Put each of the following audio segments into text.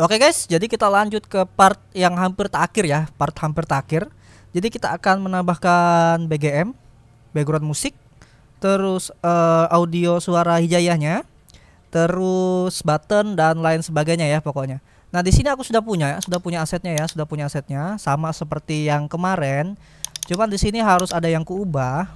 Oke guys, jadi kita lanjut ke part yang hampir terakhir ya, part hampir terakhir. Jadi kita akan menambahkan BGM, background musik, terus uh, audio suara hijayahnya, terus button dan lain sebagainya ya pokoknya. Nah, di sini aku sudah punya ya, sudah punya asetnya ya, sudah punya asetnya sama seperti yang kemarin. Cuman di sini harus ada yang kuubah.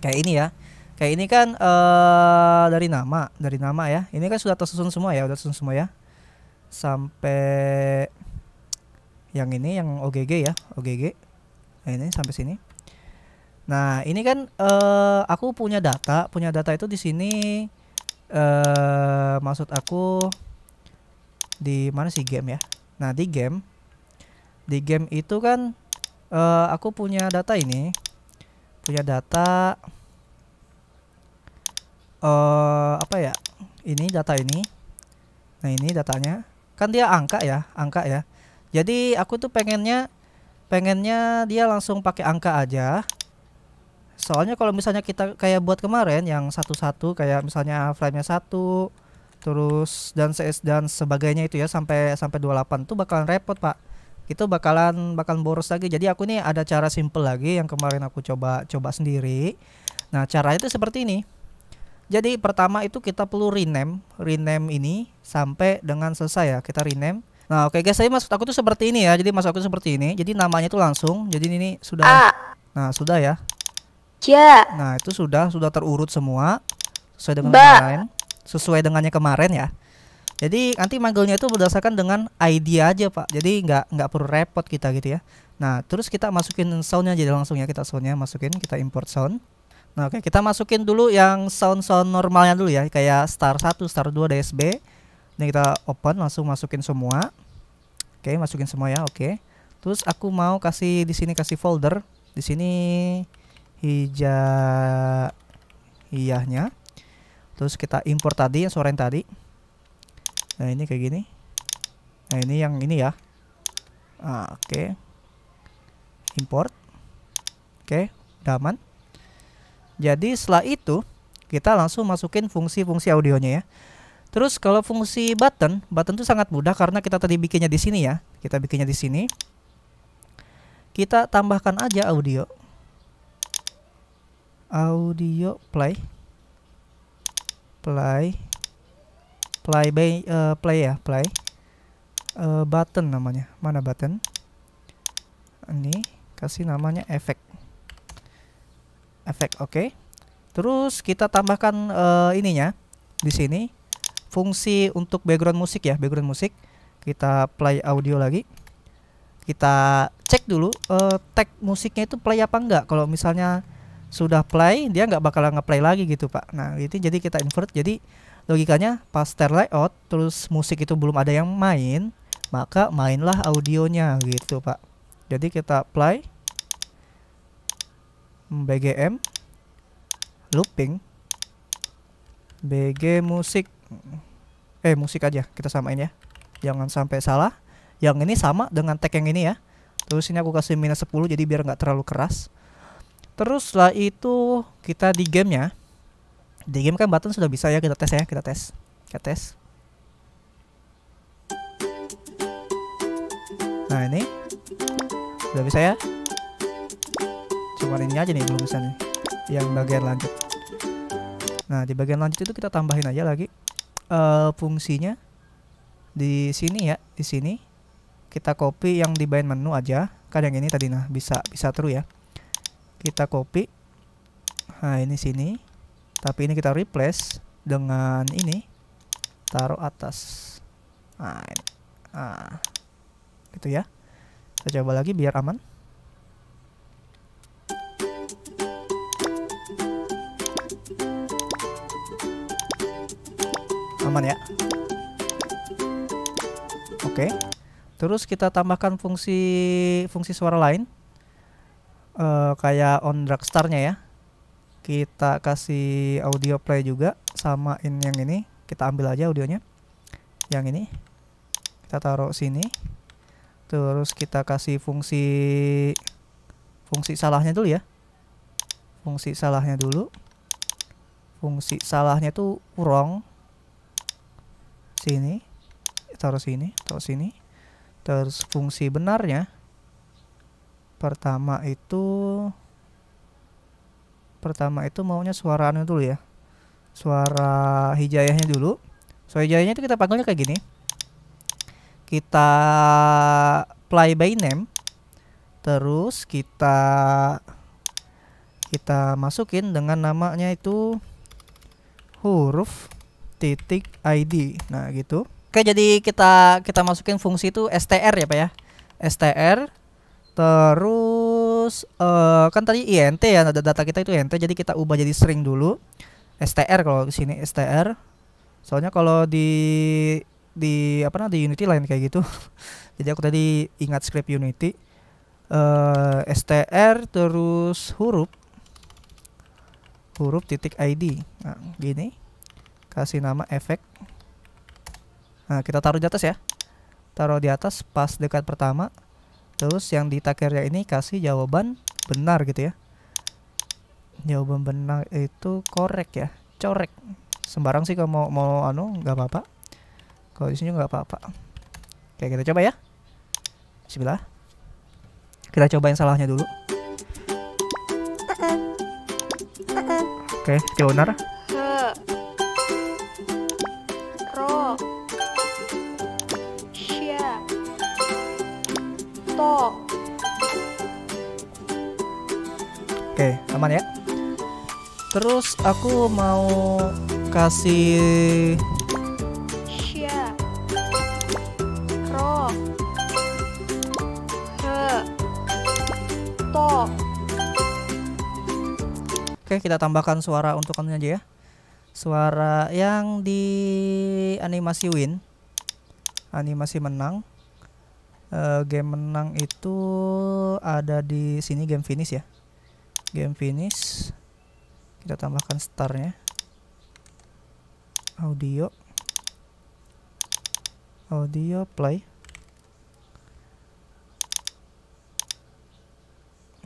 Kayak ini ya. Kayak ini kan uh, dari nama, dari nama ya. Ini kan sudah tersusun semua ya, sudah tersusun semua ya sampai yang ini yang OGG ya OGG nah, ini sampai sini nah ini kan uh, aku punya data punya data itu di sini uh, maksud aku di mana sih game ya nah di game di game itu kan uh, aku punya data ini punya data uh, apa ya ini data ini nah ini datanya kan dia angka ya angka ya jadi aku tuh pengennya pengennya dia langsung pakai angka aja soalnya kalau misalnya kita kayak buat kemarin yang satu-satu kayak misalnya frame-nya satu terus dan se- dan sebagainya itu ya sampai sampai dua delapan tuh bakalan repot pak itu bakalan bakalan boros lagi jadi aku nih ada cara simple lagi yang kemarin aku coba coba sendiri nah caranya itu seperti ini jadi pertama itu kita perlu rename, rename ini sampai dengan selesai ya. Kita rename. Nah, oke okay guys, saya maksud aku tuh seperti ini ya. Jadi maksud aku tuh seperti ini. Jadi namanya itu langsung. Jadi ini sudah A. Nah, sudah ya. Ya. Nah, itu sudah sudah terurut semua sesuai dengan ba. kemarin. Sesuai dengannya kemarin ya. Jadi nanti manggilnya itu berdasarkan dengan ID aja pak. Jadi nggak nggak perlu repot kita gitu ya. Nah terus kita masukin soundnya jadi langsung ya kita soundnya masukin kita import sound. Nah, oke, okay. kita masukin dulu yang sound-sound normalnya dulu ya, kayak star 1, star 2 DSB. Ini kita open langsung masukin semua. Oke, okay, masukin semua ya, oke. Okay. Terus aku mau kasih di sini kasih folder. Di sini hija iyahnya. Terus kita import tadi yang soren tadi. Nah, ini kayak gini. Nah, ini yang ini ya. Ah, oke. Okay. Import. Oke, okay, daman. aman. Jadi setelah itu kita langsung masukin fungsi-fungsi audionya ya. Terus kalau fungsi button, button itu sangat mudah karena kita tadi bikinnya di sini ya. Kita bikinnya di sini. Kita tambahkan aja audio. Audio play. Play. Play by, uh, play ya, play. Uh, button namanya. Mana button? Ini kasih namanya efek efek oke okay. terus kita tambahkan uh, ininya di sini fungsi untuk background musik ya background musik kita play audio lagi kita cek dulu uh, tag musiknya itu play apa enggak kalau misalnya sudah play dia nggak bakalan ngeplay lagi gitu pak nah itu jadi kita invert jadi logikanya pas ter layout terus musik itu belum ada yang main maka mainlah audionya gitu pak jadi kita play BGM looping BG musik eh musik aja kita samain ya jangan sampai salah yang ini sama dengan tag yang ini ya terus ini aku kasih minus 10 jadi biar nggak terlalu keras terus setelah itu kita di gamenya di game kan button sudah bisa ya kita tes ya kita tes kita tes nah ini sudah bisa ya keluar ini aja nih belum bisa nih yang bagian lanjut nah di bagian lanjut itu kita tambahin aja lagi uh, fungsinya di sini ya di sini kita copy yang di bagian menu aja kan yang ini tadi nah bisa bisa true ya kita copy nah ini sini tapi ini kita replace dengan ini taruh atas nah, ini. nah gitu ya kita coba lagi biar aman aman ya oke terus kita tambahkan fungsi fungsi suara lain uh, kayak on drag star-nya ya kita kasih audio play juga samain yang ini kita ambil aja audionya yang ini kita taruh sini terus kita kasih fungsi fungsi salahnya dulu ya fungsi salahnya dulu fungsi salahnya tuh kurang sini taruh sini taruh sini terus fungsi benarnya pertama itu pertama itu maunya suara anu dulu ya suara hijayahnya dulu suara hijayahnya itu kita panggilnya kayak gini kita play by name terus kita kita masukin dengan namanya itu huruf titik ID. Nah, gitu. Oke, jadi kita kita masukin fungsi itu str ya, Pak ya. str terus uh, kan tadi int ya ada data kita itu int jadi kita ubah jadi string dulu. str kalau di sini str. Soalnya kalau di di apa namanya di Unity lain kayak gitu. jadi aku tadi ingat script Unity uh, eh, str terus huruf huruf titik id nah, gini kasih nama efek nah kita taruh di atas ya taruh di atas pas dekat pertama terus yang di takernya ini kasih jawaban benar gitu ya jawaban benar itu korek ya corek sembarang sih kalau mau mau anu nggak apa-apa kalau disini nggak apa-apa oke kita coba ya Bismillah kita coba yang salahnya dulu oke okay, aman ya terus aku mau kasih Sya. Kro. He. To. Oke, kita tambahkan suara untuk kamu aja ya. Suara yang di animasi win. Animasi menang. Uh, game menang itu ada di sini game finish ya game finish kita tambahkan starnya audio audio play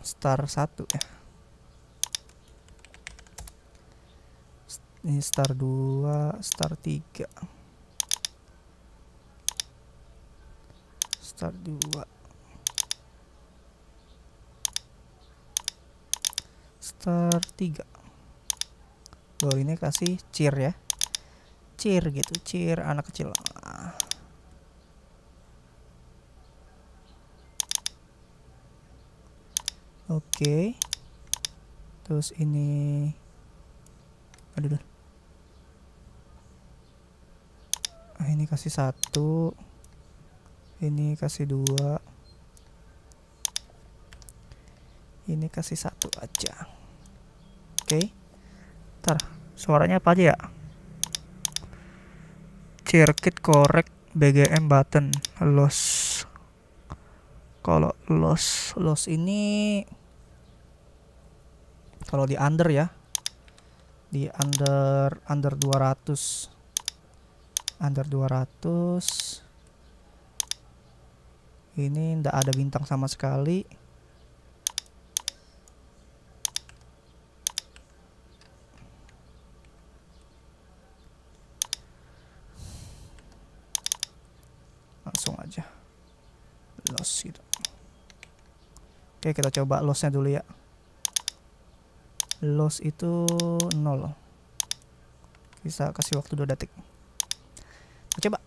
star 1 ya ini star 2 star 3 star 2 chapter 3 ini kasih cheer ya Cheer gitu, cheer anak kecil Oke. Terus ini aduh. Ah, ini kasih satu. Ini kasih dua. Ini kasih satu aja oke okay. suaranya apa aja ya circuit correct BGM button loss kalau loss loss ini kalau di under ya di under under 200 under 200 ini ndak ada bintang sama sekali Oke, kita coba lossnya dulu ya. Loss itu 0. Bisa kasih waktu 2 detik. Kita coba.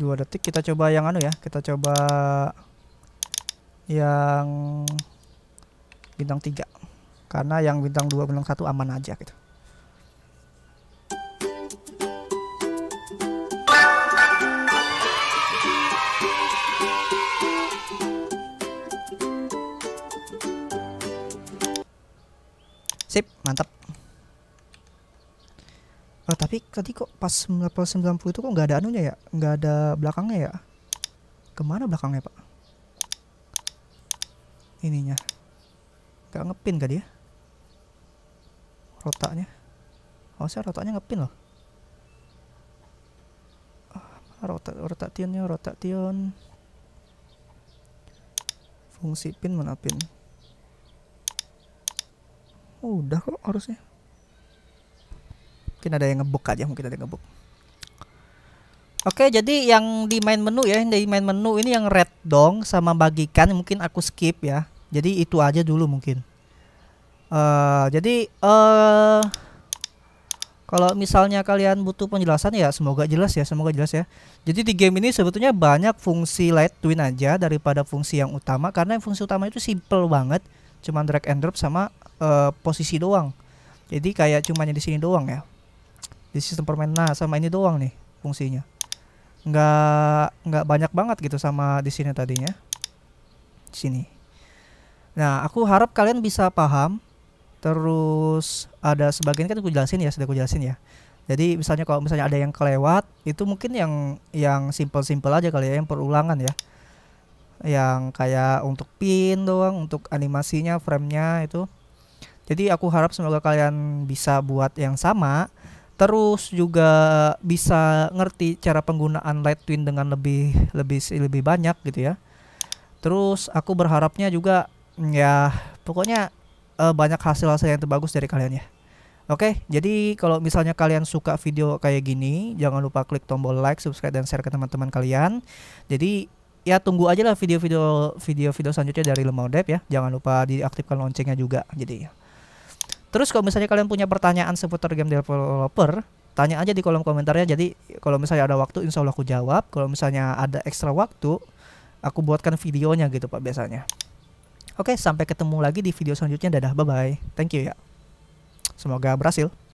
dua detik kita coba yang anu ya kita coba yang bintang 3 karena yang bintang 2 bintang 1 aman aja gitu Sip, mantap. Oh, tapi tadi kok pas level 90 itu kok nggak ada anunya ya? Nggak ada belakangnya ya? Kemana belakangnya, Pak? ininya gak ngepin kah dia ya? rotaknya oh saya rotaknya ngepin loh ah, rotak rotak tionnya rotak tion fungsi pin mana pin oh, udah kok harusnya mungkin ada yang ngebuk aja mungkin ada yang ngebuk Oke, jadi yang di main menu ya, yang di main menu ini yang red dong sama bagikan mungkin aku skip ya. Jadi itu aja dulu mungkin. Uh, jadi uh, kalau misalnya kalian butuh penjelasan ya semoga jelas ya, semoga jelas ya. Jadi di game ini sebetulnya banyak fungsi light twin aja daripada fungsi yang utama karena yang fungsi utama itu simple banget, cuman drag and drop sama uh, posisi doang. Jadi kayak cumanya di sini doang ya. Di sistem permainan nah, sama ini doang nih fungsinya. Nggak nggak banyak banget gitu sama di sini tadinya. Di sini. Nah, aku harap kalian bisa paham. Terus ada sebagian kan aku jelasin ya, sudah aku jelasin ya. Jadi misalnya kalau misalnya ada yang kelewat, itu mungkin yang yang simpel-simpel aja kali ya, yang perulangan ya. Yang kayak untuk pin doang, untuk animasinya, framenya itu. Jadi aku harap semoga kalian bisa buat yang sama. Terus juga bisa ngerti cara penggunaan Light Twin dengan lebih lebih lebih banyak gitu ya. Terus aku berharapnya juga ya pokoknya uh, banyak hasil-hasil yang terbagus dari kalian ya. Oke, okay, jadi kalau misalnya kalian suka video kayak gini, jangan lupa klik tombol like, subscribe, dan share ke teman-teman kalian. Jadi ya tunggu aja lah video-video video-video selanjutnya dari Lemau Dep ya. Jangan lupa diaktifkan loncengnya juga. Jadi ya. Terus kalau misalnya kalian punya pertanyaan seputar game developer, tanya aja di kolom komentarnya. Jadi kalau misalnya ada waktu, insya Allah aku jawab. Kalau misalnya ada extra waktu, aku buatkan videonya gitu pak biasanya. Oke, sampai ketemu lagi di video selanjutnya. Dadah, bye-bye. Thank you ya. Semoga berhasil.